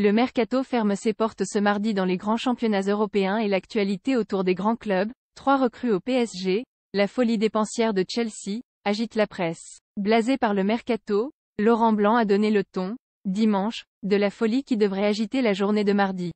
Le mercato ferme ses portes ce mardi dans les grands championnats européens et l'actualité autour des grands clubs, trois recrues au PSG, la folie dépensière de Chelsea, agite la presse. Blasé par le mercato, Laurent Blanc a donné le ton, dimanche, de la folie qui devrait agiter la journée de mardi.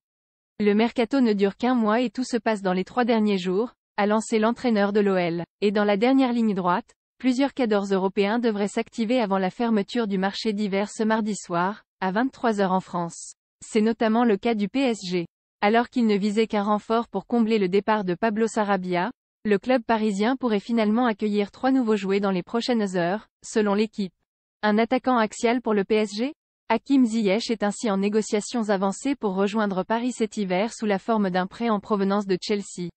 Le mercato ne dure qu'un mois et tout se passe dans les trois derniers jours, a lancé l'entraîneur de l'OL. Et dans la dernière ligne droite, plusieurs cadors européens devraient s'activer avant la fermeture du marché d'hiver ce mardi soir, à 23h en France. C'est notamment le cas du PSG. Alors qu'il ne visait qu'un renfort pour combler le départ de Pablo Sarabia, le club parisien pourrait finalement accueillir trois nouveaux jouets dans les prochaines heures, selon l'équipe. Un attaquant axial pour le PSG Hakim Ziyech est ainsi en négociations avancées pour rejoindre Paris cet hiver sous la forme d'un prêt en provenance de Chelsea.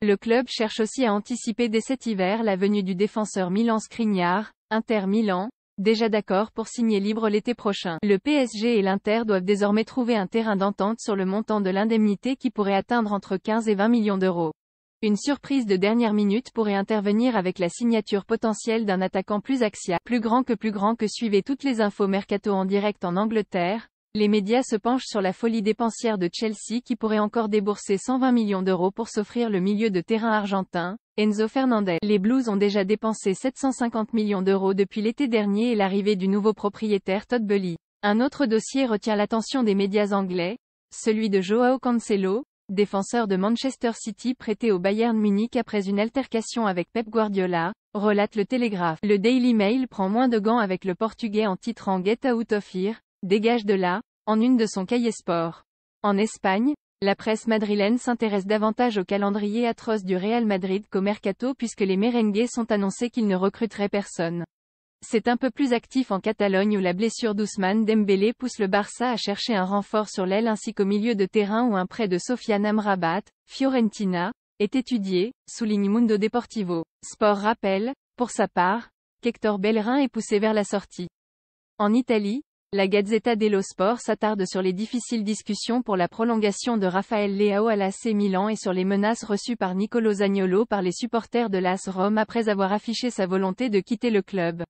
Le club cherche aussi à anticiper dès cet hiver la venue du défenseur Milan Skriniar, Inter Milan, Déjà d'accord pour signer libre l'été prochain. Le PSG et l'Inter doivent désormais trouver un terrain d'entente sur le montant de l'indemnité qui pourrait atteindre entre 15 et 20 millions d'euros. Une surprise de dernière minute pourrait intervenir avec la signature potentielle d'un attaquant plus axia, plus grand que plus grand que suivez toutes les infos mercato en direct en Angleterre, les médias se penchent sur la folie dépensière de Chelsea qui pourrait encore débourser 120 millions d'euros pour s'offrir le milieu de terrain argentin, Enzo Fernandez. Les Blues ont déjà dépensé 750 millions d'euros depuis l'été dernier et l'arrivée du nouveau propriétaire Todd Bully. Un autre dossier retient l'attention des médias anglais, celui de Joao Cancelo, défenseur de Manchester City prêté au Bayern Munich après une altercation avec Pep Guardiola, relate le Télégraphe. Le Daily Mail prend moins de gants avec le Portugais en titrant Get Out of Here, Dégage de là, en une de son cahier sport. En Espagne, la presse madrilène s'intéresse davantage au calendrier atroce du Real Madrid qu'au mercato puisque les merengues sont annoncés qu'ils ne recruteraient personne. C'est un peu plus actif en Catalogne où la blessure d'Ousmane Dembélé pousse le Barça à chercher un renfort sur l'aile ainsi qu'au milieu de terrain où un prêt de Sofiane Amrabat, Fiorentina, est étudié, souligne Mundo Deportivo. Sport rappelle, pour sa part, qu'Hector Bellerin est poussé vers la sortie. En Italie, la Gazzetta dello Sport s'attarde sur les difficiles discussions pour la prolongation de Rafael Leao à l'AC Milan et sur les menaces reçues par Nicolo Zagnolo par les supporters de l'AS Rome après avoir affiché sa volonté de quitter le club.